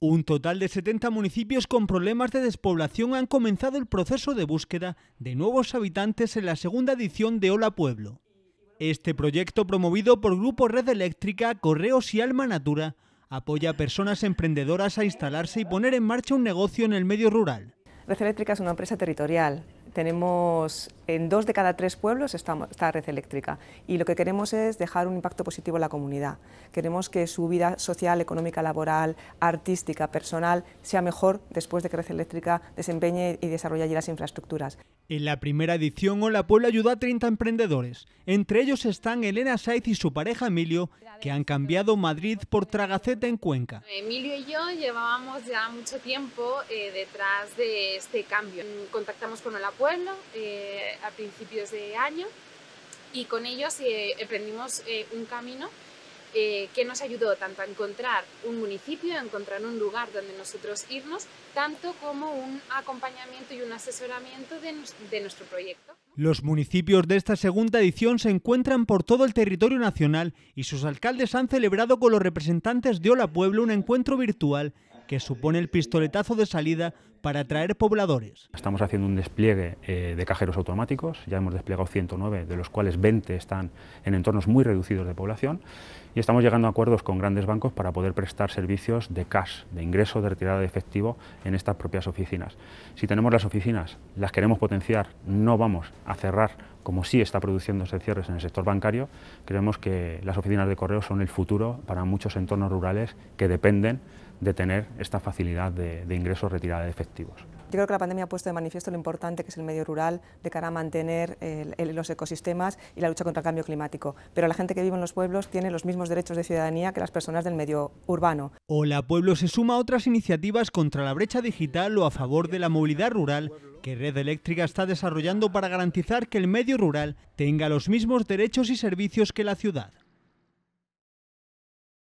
Un total de 70 municipios con problemas de despoblación han comenzado el proceso de búsqueda de nuevos habitantes en la segunda edición de Hola Pueblo. Este proyecto promovido por Grupo Red Eléctrica, Correos y Alma Natura apoya a personas emprendedoras a instalarse y poner en marcha un negocio en el medio rural. Red Eléctrica es una empresa territorial tenemos en dos de cada tres pueblos está, red eléctrica y lo que queremos es dejar un impacto positivo en la comunidad. Queremos que su vida social, económica, laboral, artística, personal sea mejor después de que red eléctrica desempeñe y desarrolle allí las infraestructuras. En la primera edición, Hola Pueblo ayudó a 30 emprendedores. Entre ellos están Elena Saiz y su pareja Emilio, que han cambiado Madrid por Tragacete en Cuenca. Emilio y yo llevábamos ya mucho tiempo eh, detrás de este cambio. Contactamos con Hola eh, a principios de año y con ellos aprendimos eh, emprendimos eh, un camino que nos ayudó tanto a encontrar un municipio, a encontrar un lugar donde nosotros irnos, tanto como un acompañamiento y un asesoramiento de, nuestro proyecto. Los municipios de esta segunda edición se encuentran por todo el territorio nacional y sus alcaldes han celebrado con los representantes de Hola Pueblo un encuentro virtual que supone el pistoletazo de salida para atraer pobladores. Estamos haciendo un despliegue eh, de cajeros automáticos, ya hemos desplegado 109, de los cuales 20 están en entornos muy reducidos de población, y estamos llegando a acuerdos con grandes bancos para poder prestar servicios de cash, de ingreso, de retirada de efectivo en estas propias oficinas. Si tenemos las oficinas, las queremos potenciar, no vamos a cerrar como sí está produciendo ese cierres en el sector bancario, creemos que las oficinas de correo son el futuro para muchos entornos rurales que dependen de tener esta facilidad de ingreso, retirada de efectivo. Yo creo que la pandemia ha puesto de manifiesto lo importante que es el medio rural de cara a mantener los ecosistemas y la lucha contra el cambio climático. Pero la gente que vive en los pueblos tiene los mismos derechos de ciudadanía que las personas del medio urbano. Hola Pueblo se suma a otras iniciativas contra la brecha digital o a favor de la movilidad rural que Red Eléctrica está desarrollando para garantizar que el medio rural tenga los mismos derechos y servicios que la ciudad.